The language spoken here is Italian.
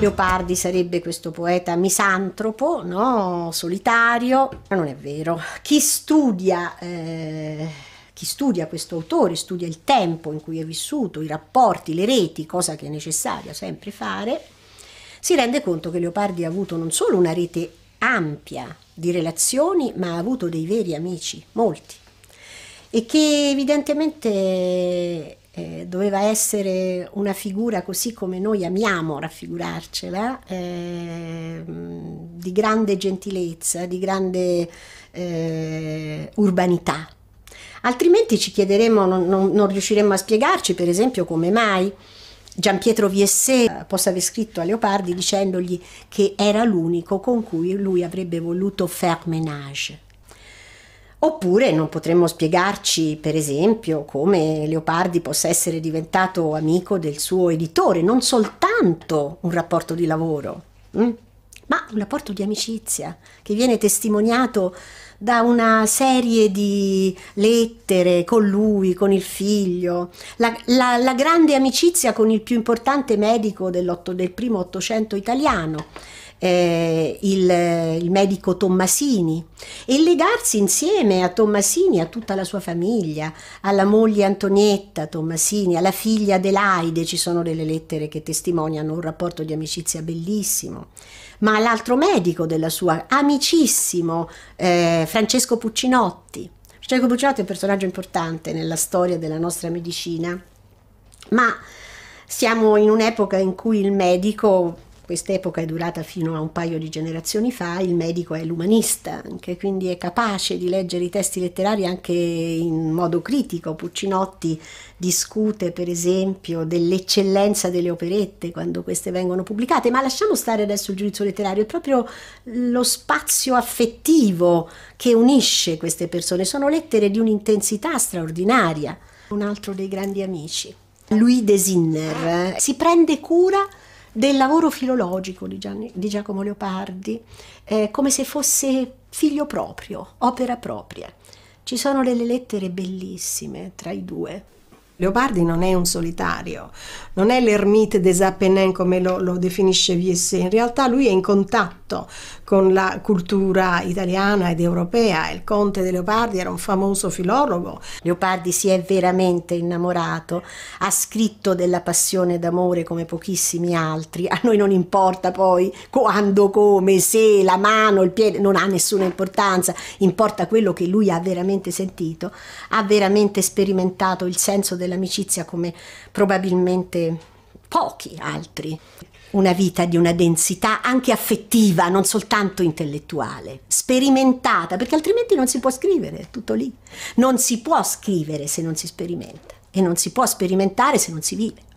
Leopardi sarebbe questo poeta misantropo, no? solitario, ma non è vero. Chi studia, eh, chi studia questo autore, studia il tempo in cui è vissuto, i rapporti, le reti, cosa che è necessaria sempre fare, si rende conto che Leopardi ha avuto non solo una rete ampia di relazioni, ma ha avuto dei veri amici, molti, e che evidentemente eh, doveva essere una figura così come noi amiamo raffigurarcela, eh, di grande gentilezza, di grande eh, urbanità. Altrimenti ci chiederemo, non, non, non, riusciremo a spiegarci, per esempio, come mai Gian Pietro Viessé eh, possa aver scritto a Leopardi dicendogli che era l'unico con cui lui avrebbe voluto faire ménage Oppure non potremmo spiegarci, per esempio, come Leopardi possa essere diventato amico del suo editore, non soltanto un rapporto di lavoro, mm? ma un rapporto di amicizia che viene testimoniato da una serie di lettere con lui, con il figlio, la, la, la grande amicizia con il più importante medico del primo Ottocento italiano, eh, il, il, medico Tommasini e legarsi insieme a Tommasini, a tutta la sua famiglia, alla moglie Antonietta Tommasini, alla figlia Adelaide, ci sono delle lettere che testimoniano un rapporto di amicizia bellissimo, ma all'altro medico della sua, amicissimo eh, Francesco Puccinotti. Francesco Puccinotti è un personaggio importante nella storia della nostra medicina, ma siamo in un'epoca in cui il medico quest'epoca è durata fino a un paio di generazioni fa, il medico è l'umanista, anche, quindi è capace di leggere i testi letterari anche in modo critico. Puccinotti discute per esempio dell'eccellenza delle operette quando queste vengono pubblicate, ma lasciamo stare adesso il giudizio letterario, è proprio lo spazio affettivo che unisce queste persone, sono lettere di un'intensità straordinaria. Un altro dei grandi amici, Louis Desinner, eh, si prende cura del lavoro filologico di, Gianni, di Giacomo Leopardi, eh, come se fosse figlio proprio, opera propria. Ci sono delle lettere bellissime tra i due. Leopardi non è un solitario, non è l'ermite des Apennins come lo, lo definisce Viesse, in realtà lui è in contatto con la cultura italiana ed europea. Il conte de Leopardi era un famoso filologo. Leopardi si è veramente innamorato, ha scritto della passione d'amore come pochissimi altri. A noi non importa poi quando, come, se, la mano, il piede, non ha nessuna importanza, importa quello che lui ha veramente sentito, ha veramente sperimentato il senso del dell'amicizia come probabilmente pochi altri. Una vita di una densità anche affettiva, non soltanto intellettuale, sperimentata, perché altrimenti non si può scrivere, è tutto lì. Non si può scrivere se non si sperimenta e non si può sperimentare se non si vive.